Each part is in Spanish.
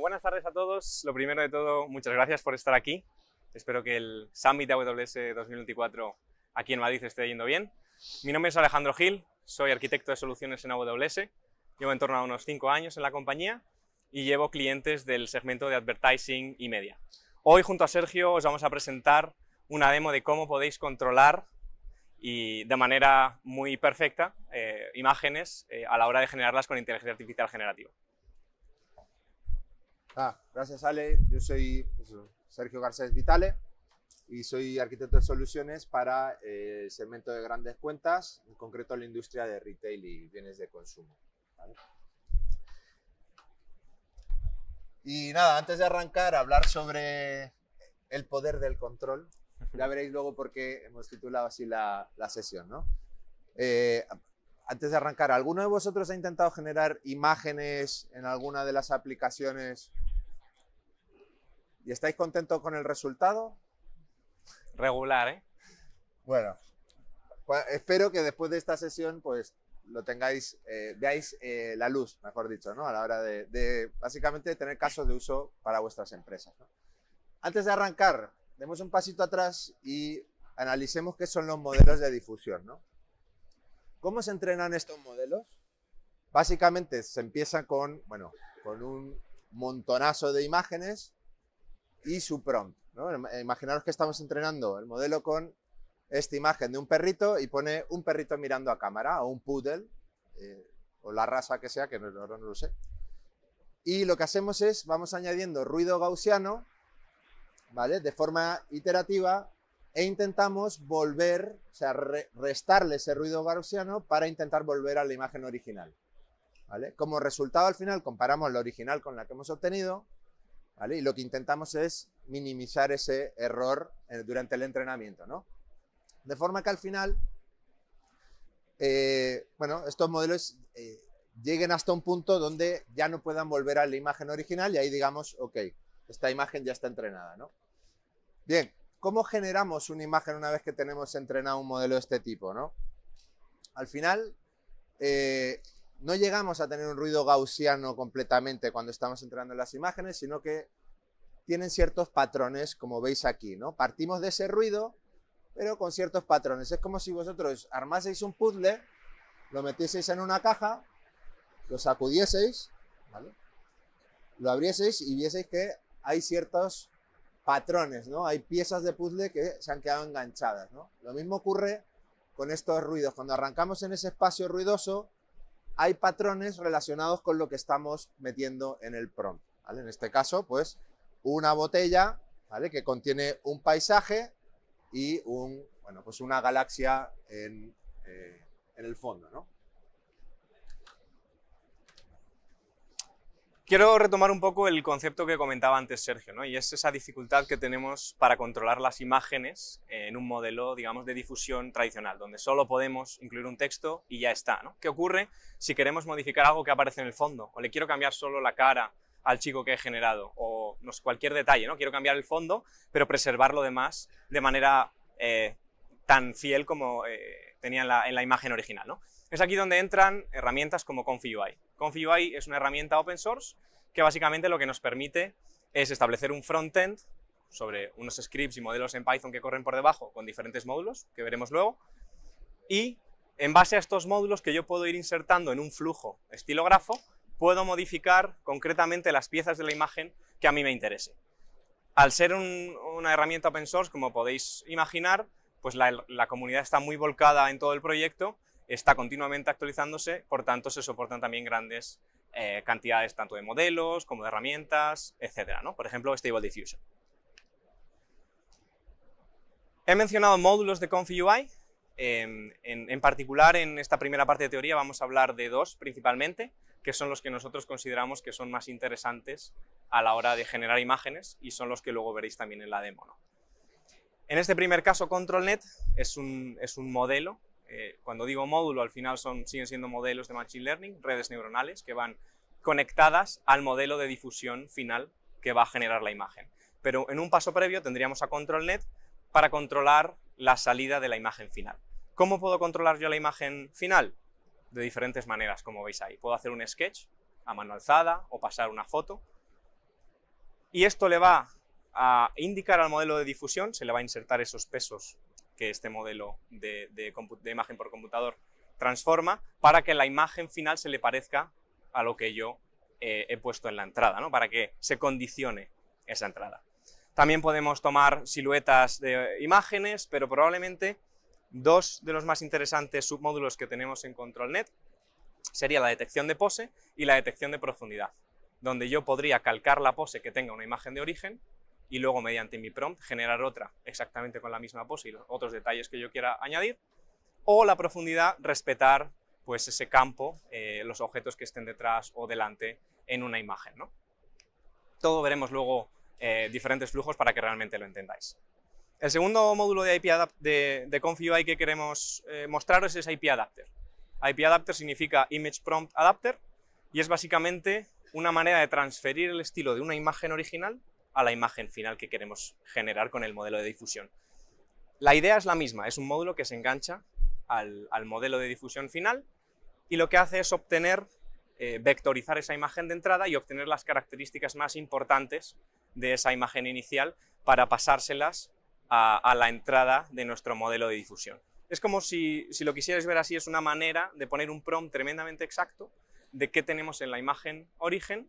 buenas tardes a todos. Lo primero de todo, muchas gracias por estar aquí. Espero que el Summit AWS 2024 aquí en Madrid esté yendo bien. Mi nombre es Alejandro Gil, soy arquitecto de soluciones en AWS. Llevo en torno a unos 5 años en la compañía y llevo clientes del segmento de advertising y media. Hoy junto a Sergio os vamos a presentar una demo de cómo podéis controlar y de manera muy perfecta eh, imágenes eh, a la hora de generarlas con inteligencia artificial generativa. Ah, gracias Ale, yo soy pues, Sergio Garcés Vitale y soy arquitecto de soluciones para eh, el segmento de grandes cuentas, en concreto la industria de retail y bienes de consumo. Y nada, antes de arrancar, hablar sobre el poder del control. Ya veréis luego por qué hemos titulado así la, sesión, ¿no? Eh, antes de arrancar, ¿alguno de vosotros ha intentado generar imágenes en alguna de las aplicaciones y estáis contentos con el resultado? Regular, ¿eh? Bueno, pues espero que después de esta sesión, pues lo tengáis, eh, veáis eh, la luz, mejor dicho, ¿no? A la hora de, básicamente tener casos de uso para vuestras empresas. Antes de arrancar, demos un pasito atrás y analicemos qué son los modelos de difusión, ¿no? ¿Cómo se entrenan estos modelos? Básicamente se empieza con, bueno, con un montonazo de imágenes y su prompt. Imaginaros que estamos entrenando el modelo con esta imagen de un perrito y pone un perrito mirando a cámara o un poodle eh, o la raza que sea, que no, lo sé. Y lo que hacemos es, vamos añadiendo ruido gaussiano, ¿vale? De forma iterativa e intentamos volver, o sea, restarle ese ruido gaussiano para intentar volver a la imagen original. Como resultado al final comparamos la original con la que hemos obtenido y lo que intentamos es minimizar ese error eh, durante el entrenamiento. De forma que al final, eh, bueno, estos modelos eh, lleguen hasta un punto donde ya no puedan volver a la imagen original y ahí digamos, ok, esta imagen ya está entrenada. ¿no? Bien, ¿cómo generamos una imagen una vez que tenemos entrenado un modelo de este tipo? ¿no? Al final, eh, no llegamos a tener un ruido gaussiano completamente cuando estamos entrenando las imágenes, sino que tienen ciertos patrones, como veis aquí. ¿no? Partimos de ese ruido, pero con ciertos patrones. Es como si vosotros armaseis un puzzle, lo metieseis en una caja, lo sacudieseis, ¿vale? lo abrieseis y vieseis que hay ciertos patrones, ¿no? Hay piezas de puzzle que se han quedado enganchadas, Lo mismo ocurre con estos ruidos. Cuando arrancamos en ese espacio ruidoso, hay patrones relacionados con lo que estamos metiendo en el prompt, En este caso, pues, una botella, ¿vale? Que contiene un paisaje y un, bueno, pues una galaxia en, eh, en el fondo, ¿no? Quiero retomar un poco el concepto que comentaba antes Sergio, ¿no? y es esa dificultad que tenemos para controlar las imágenes eh, en un modelo, digamos, de difusión tradicional, donde solo podemos incluir un texto y ya está. ¿Qué ocurre si queremos modificar algo que aparece en el fondo? O le quiero cambiar solo la cara al chico que he generado, o cualquier detalle, ¿no? Quiero cambiar el fondo, pero preservar lo demás de manera eh, tan fiel como eh, tenía en la, imagen original, ¿no? Es aquí donde entran herramientas como ConfiUI, ConfUI es una herramienta open source que básicamente lo que nos permite es establecer un frontend sobre unos scripts y modelos en Python que corren por debajo con diferentes módulos, que veremos luego, y en base a estos módulos que yo puedo ir insertando en un flujo estilo puedo modificar concretamente las piezas de la imagen que a mí me interese. Al ser una herramienta open source, como podéis imaginar, pues la comunidad está muy volcada en todo el proyecto está continuamente actualizándose, por tanto se soportan también grandes eh, cantidades tanto de modelos como de herramientas, etc. Por ejemplo, Stable Diffusion. He mencionado módulos de ConfUI. Em, en, particular, en esta primera parte de teoría vamos a hablar de dos principalmente, que son los que nosotros consideramos que son más interesantes a la hora de generar imágenes y son los que luego veréis también en la demo. En este primer caso, ControlNet es un modelo eh, cuando digo módulo, al final son, siguen siendo modelos de Machine Learning, redes neuronales que van conectadas al modelo de difusión final que va a generar la imagen. Pero en un paso previo tendríamos a ControlNet para controlar la salida de la imagen final. ¿Cómo puedo controlar yo la imagen final? De diferentes maneras, como veis ahí. Puedo hacer un sketch a mano alzada o pasar una foto. Y esto le va a indicar al modelo de difusión, se le va a insertar esos pesos que este modelo de, imagen por computador transforma para que la imagen final se le parezca a lo que yo eh, he puesto en la entrada, ¿no? para que se condicione esa entrada. También podemos tomar siluetas de imágenes, pero probablemente dos de los más interesantes submódulos que tenemos en ControlNet sería la detección de pose y la detección de profundidad, donde yo podría calcar la pose que tenga una imagen de origen y luego mediante mi prompt generar otra exactamente con la misma pose y otros detalles que yo quiera añadir, o la profundidad, respetar pues ese campo, eh, los objetos que estén detrás o delante en una imagen. ¿no? Todo veremos luego eh, diferentes flujos para que realmente lo entendáis. El segundo módulo de, IP de, de ConfUI que queremos eh, mostraros es IP Adapter. IP Adapter significa Image Prompt Adapter y es básicamente una manera de transferir el estilo de una imagen original a la imagen final que queremos generar con el modelo de difusión. La idea es la misma, es un módulo que se engancha al, modelo de difusión final y lo que hace es obtener, eh, vectorizar esa imagen de entrada y obtener las características más importantes de esa imagen inicial para pasárselas a, la entrada de nuestro modelo de difusión. Es como si, si lo quisierais ver así, es una manera de poner un prompt tremendamente exacto de qué tenemos en la imagen origen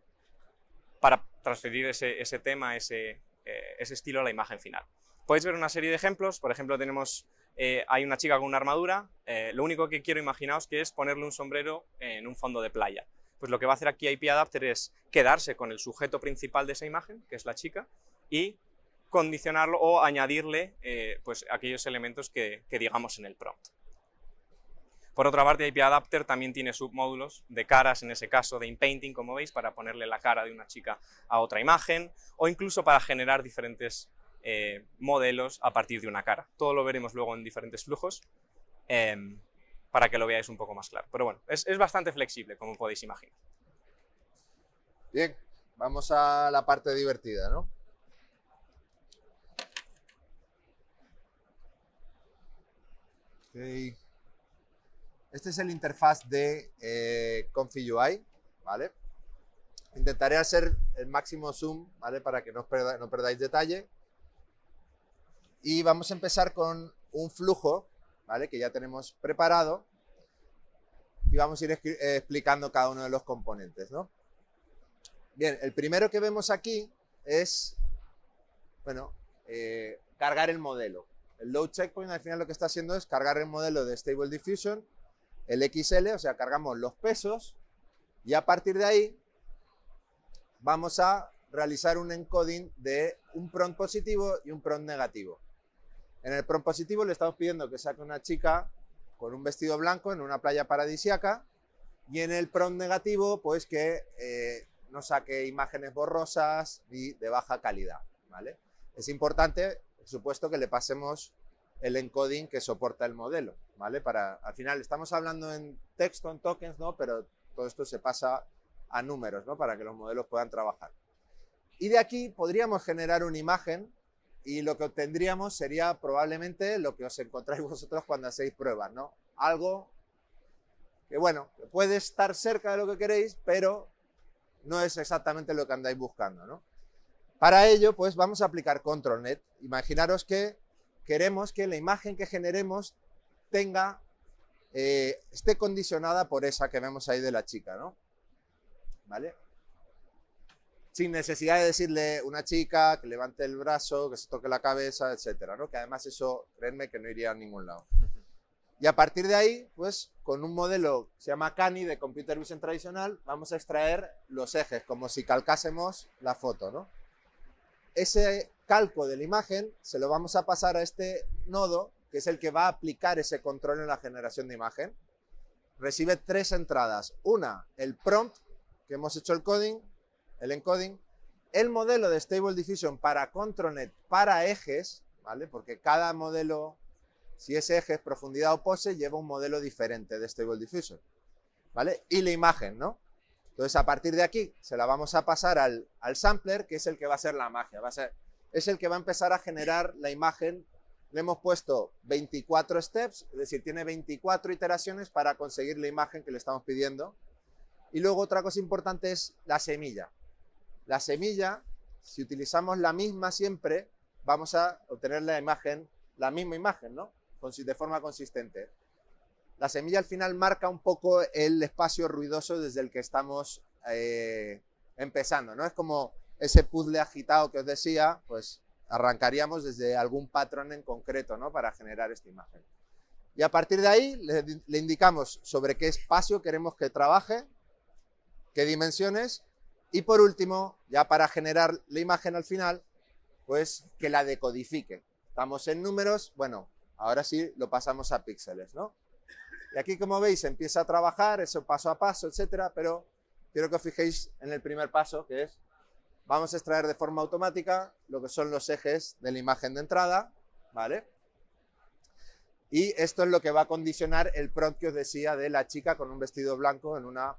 para transferir ese, tema, eh, ese, estilo a la imagen final. Podéis ver una serie de ejemplos, por ejemplo tenemos, eh, hay una chica con una armadura, eh, lo único que quiero imaginaos que es ponerle un sombrero en un fondo de playa. Pues lo que va a hacer aquí IP Adapter es quedarse con el sujeto principal de esa imagen, que es la chica, y condicionarlo o añadirle pues, aquellos elementos que digamos en el prompt. Por otra parte, IP Adapter también tiene submódulos de caras, en ese caso de inpainting, como veis, para ponerle la cara de una chica a otra imagen o incluso para generar diferentes eh, modelos a partir de una cara. Todo lo veremos luego en diferentes flujos em, para que lo veáis un poco más claro. Pero bueno, es, bastante flexible, como podéis imaginar. Bien, vamos a la parte divertida, ¿no? Este es el interfaz de eh, ConfigUI, ¿vale? Intentaré hacer el máximo zoom, ¿vale? Para que no, perdáis detalle. Y vamos a empezar con un flujo, ¿vale? Que ya tenemos preparado. Y vamos a ir eh, explicando cada uno de los componentes, ¿no? Bien, el primero que vemos aquí es, bueno, eh, cargar el modelo. El load checkpoint al final lo que está haciendo es cargar el modelo de Stable Diffusion el XL, o sea, cargamos los pesos y a partir de ahí vamos a realizar un encoding de un prompt positivo y un prompt negativo. En el prompt positivo le estamos pidiendo que saque una chica con un vestido blanco en una playa paradisiaca y en el prompt negativo pues que eh, no saque imágenes borrosas y de baja calidad, ¿vale? Es importante, por supuesto, que le pasemos el encoding que soporta el modelo, ¿vale? Para, al final estamos hablando en texto, en tokens, ¿no? Pero todo esto se pasa a números, ¿no? Para que los modelos puedan trabajar. Y de aquí podríamos generar una imagen y lo que obtendríamos sería probablemente lo que os encontráis vosotros cuando hacéis pruebas, ¿no? Algo que, bueno, puede estar cerca de lo que queréis, pero no es exactamente lo que andáis buscando, ¿no? Para ello, pues vamos a aplicar ControlNet. Imaginaros que queremos que la imagen que generemos tenga, eh, esté condicionada por esa que vemos ahí de la chica, ¿no? ¿Vale? Sin necesidad de decirle una chica que levante el brazo, que se toque la cabeza, etcétera, ¿no? Que además eso, créeme, que no iría a ningún lado. Y a partir de ahí, pues con un modelo que se llama Cani de Computer Vision tradicional, vamos a extraer los ejes, como si calcásemos la foto, ¿no? Ese calco de la imagen, se lo vamos a pasar a este nodo, que es el que va a aplicar ese control en la generación de imagen. Recibe tres entradas. Una, el prompt, que hemos hecho el coding, el encoding. El modelo de Stable Diffusion para ControlNet, para ejes, ¿vale? Porque cada modelo, si es eje, es profundidad o pose, lleva un modelo diferente de Stable Diffusion, ¿vale? Y la imagen, ¿no? Entonces, a partir de aquí, se la vamos a pasar al, al sampler, que es el que va a hacer la magia, va a ser es el que va a empezar a generar la imagen. Le hemos puesto 24 steps, es decir, tiene 24 iteraciones para conseguir la imagen que le estamos pidiendo. Y luego otra cosa importante es la semilla. La semilla, si utilizamos la misma siempre, vamos a obtener la imagen, la misma imagen, ¿no? De forma consistente. La semilla al final marca un poco el espacio ruidoso desde el que estamos eh, empezando, ¿no? Es como ese puzzle agitado que os decía, pues arrancaríamos desde algún patrón en concreto ¿no? para generar esta imagen. Y a partir de ahí le, indicamos sobre qué espacio queremos que trabaje, qué dimensiones y por último, ya para generar la imagen al final, pues que la decodifique. Estamos en números, bueno, ahora sí lo pasamos a píxeles, ¿no? Y aquí, como veis, empieza a trabajar eso paso a paso, etcétera, pero quiero que os fijéis en el primer paso, que es Vamos a extraer de forma automática lo que son los ejes de la imagen de entrada, ¿vale? Y esto es lo que va a condicionar el prompt que os decía de la chica con un vestido blanco en una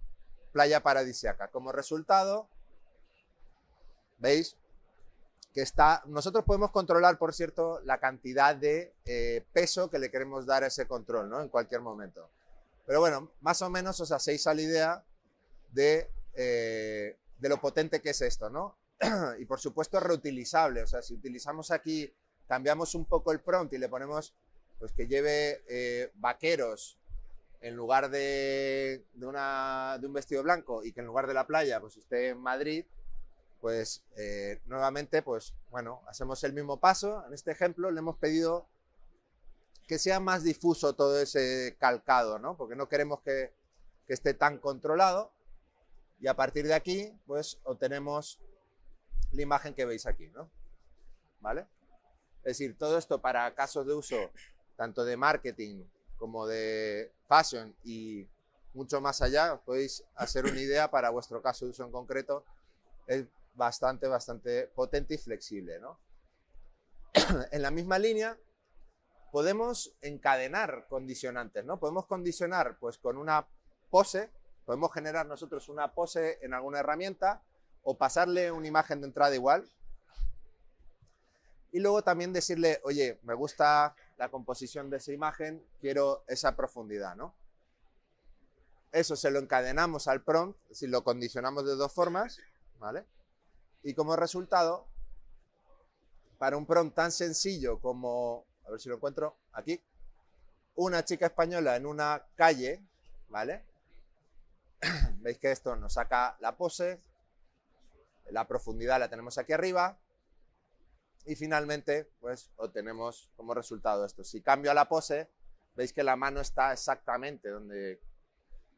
playa paradisiaca. Como resultado, veis que está... Nosotros podemos controlar, por cierto, la cantidad de eh, peso que le queremos dar a ese control, ¿no? En cualquier momento. Pero bueno, más o menos os hacéis a la idea de, eh, de lo potente que es esto, ¿no? y por supuesto reutilizable. O sea, si utilizamos aquí, cambiamos un poco el prompt y le ponemos pues, que lleve eh, vaqueros en lugar de, de, una, de, un vestido blanco y que en lugar de la playa pues esté en Madrid, pues eh, nuevamente, pues bueno, hacemos el mismo paso. En este ejemplo le hemos pedido que sea más difuso todo ese calcado, ¿no? Porque no queremos que, que esté tan controlado. Y a partir de aquí, pues obtenemos la imagen que veis aquí, ¿no? ¿Vale? Es decir, todo esto para casos de uso tanto de marketing como de fashion y mucho más allá, podéis hacer una idea para vuestro caso de uso en concreto, es bastante, bastante potente y flexible, ¿no? en la misma línea, podemos encadenar condicionantes, ¿no? Podemos condicionar, pues, con una pose, podemos generar nosotros una pose en alguna herramienta o pasarle una imagen de entrada igual. Y luego también decirle, oye, me gusta la composición de esa imagen, quiero esa profundidad, ¿no? Eso se lo encadenamos al prompt, si lo condicionamos de dos formas, ¿vale? Y como resultado, para un prompt tan sencillo como, a ver si lo encuentro aquí, una chica española en una calle, ¿vale? Veis que esto nos saca la pose, la profundidad la tenemos aquí arriba. Y finalmente, pues obtenemos como resultado esto. Si cambio a la pose, veis que la mano está exactamente donde...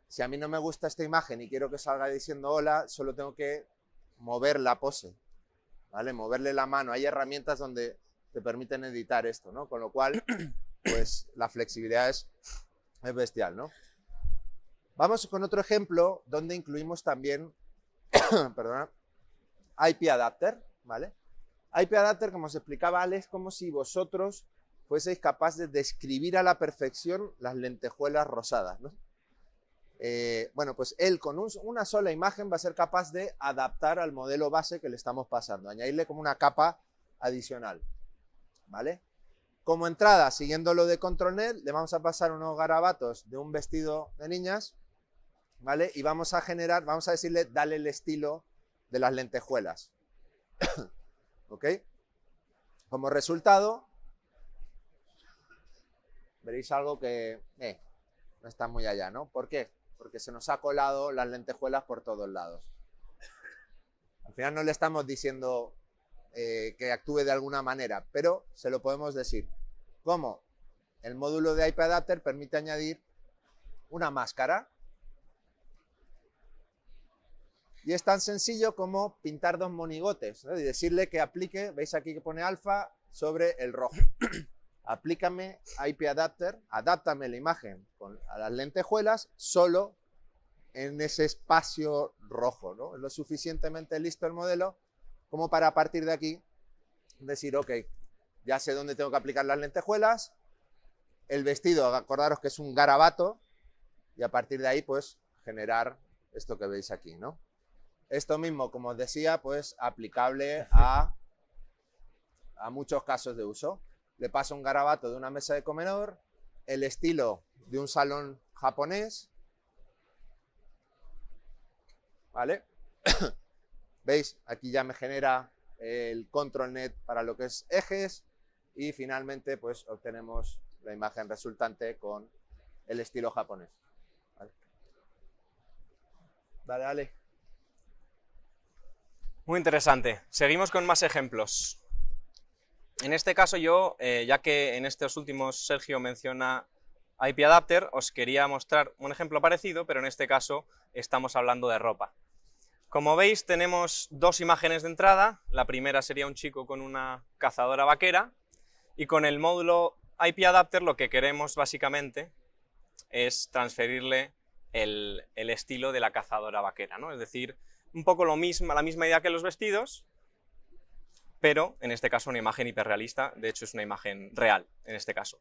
Si a mí no me gusta esta imagen y quiero que salga diciendo hola, solo tengo que mover la pose, ¿vale? Moverle la mano. Hay herramientas donde te permiten editar esto, ¿no? Con lo cual, pues la flexibilidad es, bestial, ¿no? Vamos con otro ejemplo donde incluimos también, perdona, IP adapter, ¿vale? IP adapter, como os explicaba Alex, como si vosotros fueseis capaces de describir a la perfección las lentejuelas rosadas, ¿no? Eh, bueno, pues él con una sola imagen va a ser capaz de adaptar al modelo base que le estamos pasando, añadirle como una capa adicional, ¿vale? Como entrada, siguiendo lo de ControlNet, le vamos a pasar unos garabatos de un vestido de niñas, ¿vale? Y vamos a generar, vamos a decirle, dale el estilo de las lentejuelas. ¿Ok? Como resultado, veréis algo que eh, no está muy allá, ¿no? ¿Por qué? Porque se nos ha colado las lentejuelas por todos lados. Al final no le estamos diciendo eh, que actúe de alguna manera, pero se lo podemos decir. ¿Cómo? El módulo de iPad Adapter permite añadir una máscara Y es tan sencillo como pintar dos monigotes y decirle que aplique, veis aquí que pone alfa, sobre el rojo. Aplícame IP Adapter, adáptame la imagen a las lentejuelas solo en ese espacio rojo. Es lo suficientemente listo el modelo como para a partir de aquí decir, ok, ya sé dónde tengo que aplicar las lentejuelas, el vestido, acordaros que es un garabato, y a partir de ahí, pues, generar esto que veis aquí, ¿no? Esto mismo, como os decía, pues aplicable a, a muchos casos de uso. Le paso un garabato de una mesa de comedor, el estilo de un salón japonés, ¿vale? ¿Veis? Aquí ya me genera el control net para lo que es ejes y finalmente pues obtenemos la imagen resultante con el estilo japonés. ¿Vale? Dale, dale. Muy interesante. Seguimos con más ejemplos. En este caso yo, eh, ya que en estos últimos Sergio menciona IP Adapter, os quería mostrar un ejemplo parecido, pero en este caso estamos hablando de ropa. Como veis tenemos dos imágenes de entrada, la primera sería un chico con una cazadora vaquera y con el módulo IP Adapter lo que queremos básicamente es transferirle el, el estilo de la cazadora vaquera, ¿no? es decir, un poco lo la misma idea que los vestidos, pero en este caso una imagen hiperrealista, de hecho es una imagen real en este caso.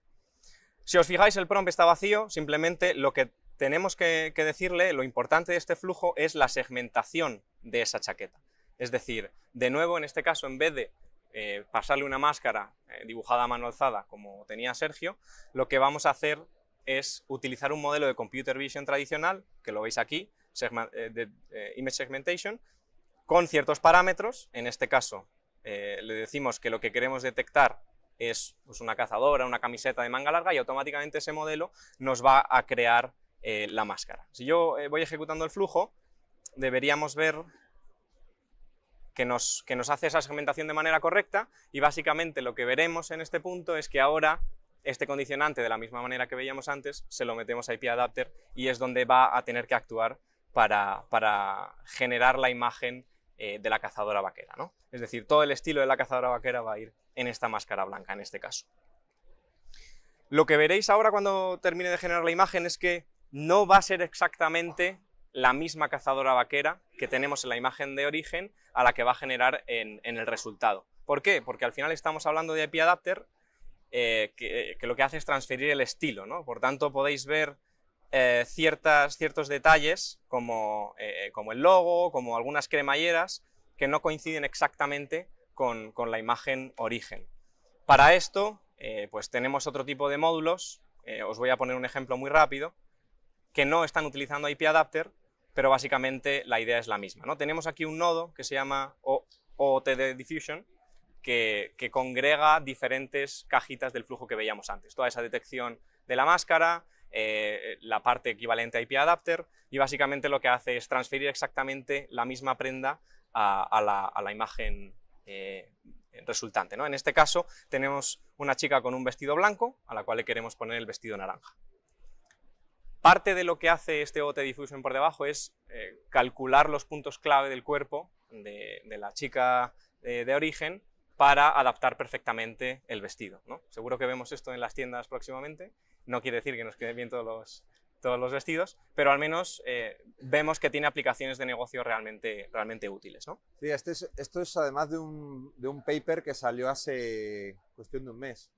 Si os fijáis, el prompt está vacío, simplemente lo que tenemos que, decirle, lo importante de este flujo es la segmentación de esa chaqueta. Es decir, de nuevo, en este caso, en vez de eh, pasarle una máscara eh, dibujada a mano alzada, como tenía Sergio, lo que vamos a hacer es utilizar un modelo de computer vision tradicional, que lo veis aquí, eh, eh, image segmentation, con ciertos parámetros. En este caso, eh, le decimos que lo que queremos detectar es pues, una cazadora, una camiseta de manga larga y automáticamente ese modelo nos va a crear la máscara. Si yo voy ejecutando el flujo, deberíamos ver que nos, que nos hace esa segmentación de manera correcta y básicamente lo que veremos en este punto es que ahora este condicionante, de la misma manera que veíamos antes, se lo metemos a IP Adapter y es donde va a tener que actuar para, generar la imagen eh, de la cazadora vaquera. ¿no? Es decir, todo el estilo de la cazadora vaquera va a ir en esta máscara blanca, en este caso. Lo que veréis ahora cuando termine de generar la imagen es que no va a ser exactamente la misma cazadora vaquera que tenemos en la imagen de origen a la que va a generar en, en el resultado. ¿Por qué? Porque al final estamos hablando de IP Adapter eh, que, lo que hace es transferir el estilo. ¿no? Por tanto, podéis ver eh, ciertas, ciertos detalles como, eh, como, el logo, como algunas cremalleras, que no coinciden exactamente con, la imagen origen. Para esto, pues tenemos otro tipo de módulos, os voy a poner un ejemplo muy rápido, que no están utilizando IP Adapter, pero básicamente la idea es la misma. ¿no? Tenemos aquí un nodo que se llama OOTD Diffusion, que, congrega diferentes cajitas del flujo que veíamos antes. Toda esa detección de la máscara, eh, la parte equivalente a IP adapter y básicamente lo que hace es transferir exactamente la misma prenda a, la, imagen eh, resultante. En este caso tenemos una chica con un vestido blanco a la cual le queremos poner el vestido naranja. Parte de lo que hace este OT Diffusion por debajo es eh, calcular los puntos clave del cuerpo de la chica de origen para adaptar perfectamente el vestido. Seguro que vemos esto en las tiendas próximamente. No quiere decir que nos queden bien todos los, todos los vestidos, pero al menos eh, vemos que tiene aplicaciones de negocio realmente, realmente útiles. Sí, este esto es además de un, paper que salió hace cuestión de un mes.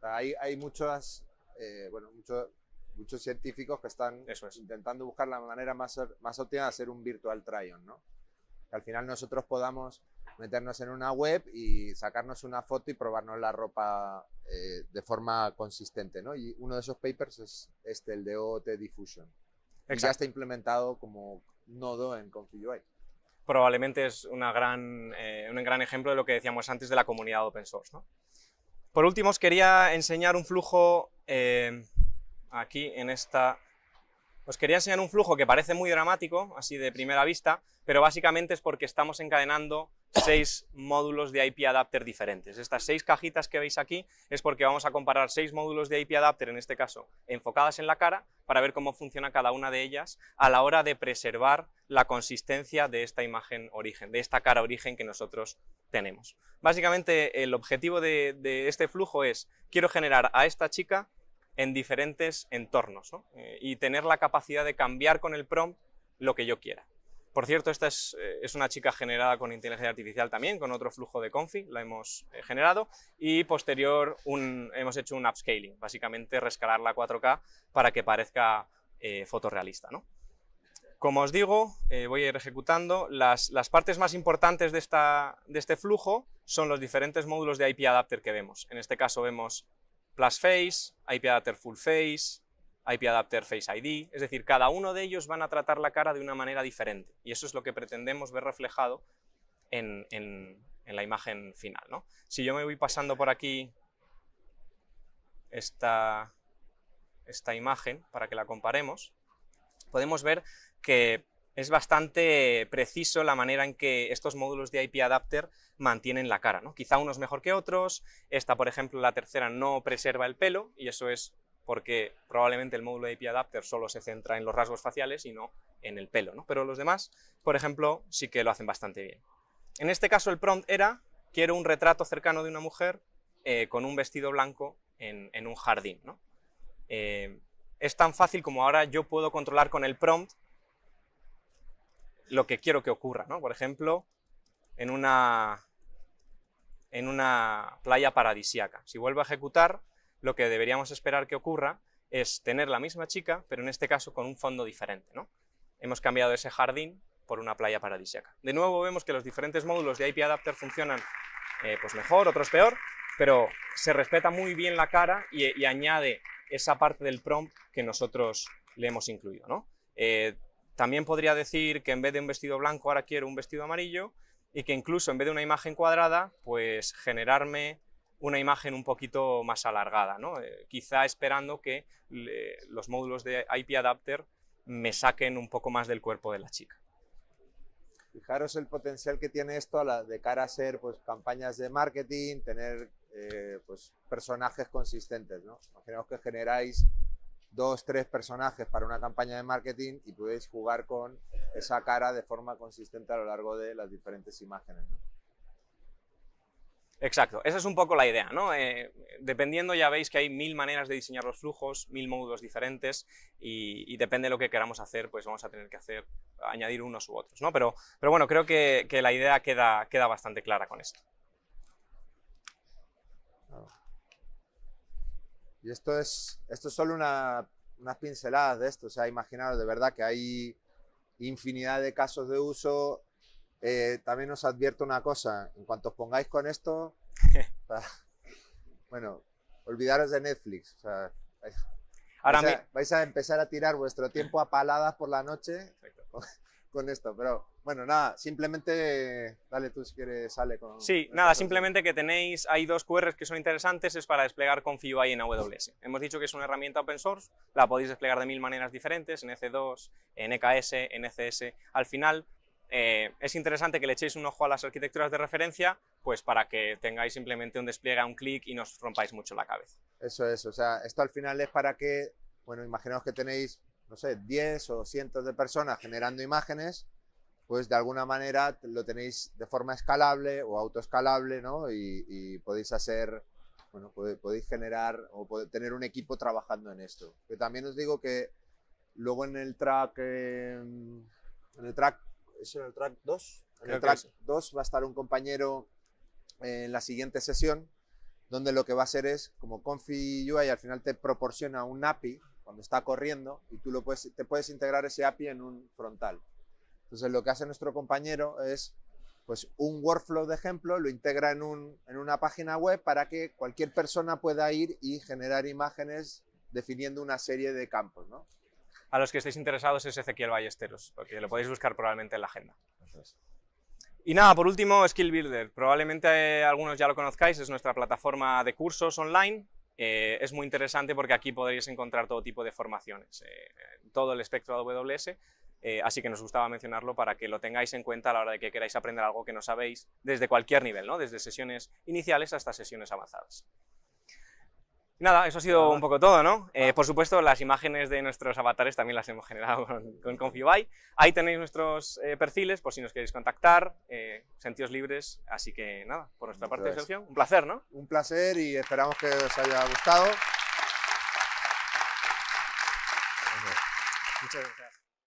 hay, muchas, eh, bueno, muchos científicos que están intentando buscar la manera más, más óptima de hacer un virtual try-on que al final nosotros podamos meternos en una web y sacarnos una foto y probarnos la ropa eh, de forma consistente, ¿no? Y uno de esos papers es este, el de OOT Diffusion. ya está implementado como nodo en ConfigUI. Probablemente es eh, un gran ejemplo de lo que decíamos antes de la comunidad open source, Por último, os quería enseñar un flujo eh, aquí en esta os quería enseñar un flujo que parece muy dramático, así de primera vista, pero básicamente es porque estamos encadenando seis módulos de IP adapter diferentes. Estas seis cajitas que veis aquí es porque vamos a comparar seis módulos de IP adapter, en este caso enfocadas en la cara, para ver cómo funciona cada una de ellas a la hora de preservar la consistencia de esta imagen origen, de esta cara origen que nosotros tenemos. Básicamente el objetivo de, este flujo es, quiero generar a esta chica en diferentes entornos eh, y tener la capacidad de cambiar con el prompt lo que yo quiera. Por cierto, esta es, eh, una chica generada con inteligencia artificial también, con otro flujo de confi, la hemos eh, generado, y posterior un, hemos hecho un upscaling, básicamente rescalarla a 4K para que parezca fotorealista. fotorrealista. Como os digo, voy a ir ejecutando, las, partes más importantes de, esta, de este flujo son los diferentes módulos de IP Adapter que vemos. En este caso vemos Plus Face, IP Adapter Full Face, IP Adapter Face ID, es decir, cada uno de ellos van a tratar la cara de una manera diferente y eso es lo que pretendemos ver reflejado en, la imagen final. ¿no? Si yo me voy pasando por aquí esta imagen para que la comparemos, podemos ver que es bastante preciso la manera en que estos módulos de IP Adapter mantienen la cara. ¿no? Quizá unos mejor que otros, esta por ejemplo, la tercera, no preserva el pelo y eso es porque probablemente el módulo de IP Adapter solo se centra en los rasgos faciales y no en el pelo. ¿no? Pero los demás, por ejemplo, sí que lo hacen bastante bien. En este caso el prompt era, quiero un retrato cercano de una mujer eh, con un vestido blanco en, un jardín. Eh, es tan fácil como ahora yo puedo controlar con el prompt lo que quiero que ocurra, ¿no? Por ejemplo, en una, en una playa paradisiaca. Si vuelvo a ejecutar, lo que deberíamos esperar que ocurra es tener la misma chica, pero en este caso con un fondo diferente, ¿no? Hemos cambiado ese jardín por una playa paradisiaca. De nuevo vemos que los diferentes módulos de IP Adapter funcionan eh, pues mejor, otros peor, pero se respeta muy bien la cara y, añade esa parte del prompt que nosotros le hemos incluido. ¿no? Eh, también podría decir que en vez de un vestido blanco ahora quiero un vestido amarillo y que incluso en vez de una imagen cuadrada, pues generarme una imagen un poquito más alargada, ¿no? Eh, quizá esperando que los módulos de IP Adapter me saquen un poco más del cuerpo de la chica. Fijaros el potencial que tiene esto a la, de cara a ser pues, campañas de marketing, tener eh, pues, personajes consistentes. ¿no? Imaginaos que generáis dos, tres personajes para una campaña de marketing y podéis jugar con esa cara de forma consistente a lo largo de las diferentes imágenes. Exacto, esa es un poco la idea, ¿no? Eh, dependiendo, ya veis que hay mil maneras de diseñar los flujos, mil módulos diferentes y, depende de lo que queramos hacer, pues vamos a tener que hacer, añadir unos u otros, ¿no? Pero, pero bueno, creo que, que la idea queda, queda bastante clara con esto. Y esto es, esto es solo unas pinceladas de esto. O sea, imaginaros de verdad que hay infinidad de casos de uso. Eh, también os advierto una cosa, en cuanto os pongáis con esto, bueno, olvidaros de Netflix. O sea, Ahora vais, a, empezar a tirar vuestro tiempo a paladas por la noche. con esto, pero bueno, nada, simplemente dale tú si quieres, sale con... Sí, nada, simplemente que tenéis, hay dos QRs que son interesantes, es para desplegar con y en AWS. Hemos dicho que es una herramienta open source, la podéis desplegar de mil maneras diferentes, en EC2, en EKS, en ECS. Al final, eh, es interesante que le echéis un ojo a las arquitecturas de referencia, pues para que tengáis simplemente un despliegue a un clic y no os rompáis mucho la cabeza. Eso es, o sea, esto al final es para que, bueno, imaginaos que tenéis no sé, 10 o cientos de personas generando imágenes, pues de alguna manera lo tenéis de forma escalable o autoescalable, ¿no? Y, podéis hacer, bueno, podéis generar o tener un equipo trabajando en esto. Que también os digo que luego en el track, em, en el track, ¿es en el track 2? En el track 2 va a estar un compañero en la siguiente sesión, donde lo que va a hacer es, como Confi y al final te proporciona un API, cuando está corriendo y tú lo puedes, te puedes integrar ese API en un frontal. Entonces lo que hace nuestro compañero es pues un workflow de ejemplo lo integra en, una página web para que cualquier persona pueda ir y generar imágenes definiendo una serie de campos. A los que estéis interesados es Ezequiel Ballesteros, porque lo podéis buscar probablemente en la agenda. Y nada, por último, Skill Builder. Probablemente algunos ya lo conozcáis, es nuestra plataforma de cursos online eh, es muy interesante porque aquí podréis encontrar todo tipo de formaciones, eh, todo el espectro AWS, eh, así que nos gustaba mencionarlo para que lo tengáis en cuenta a la hora de que queráis aprender algo que no sabéis desde cualquier nivel, ¿no? desde sesiones iniciales hasta sesiones avanzadas. Nada, eso ha sido un poco todo, ¿no? Eh, por supuesto, las imágenes de nuestros avatares también las hemos generado con, con Ahí tenéis nuestros eh, perfiles por si nos queréis contactar, eh, sentidos libres. Así que nada, por nuestra parte, Sergio, un placer, ¿no? Un placer y esperamos que os haya gustado. Muchas gracias.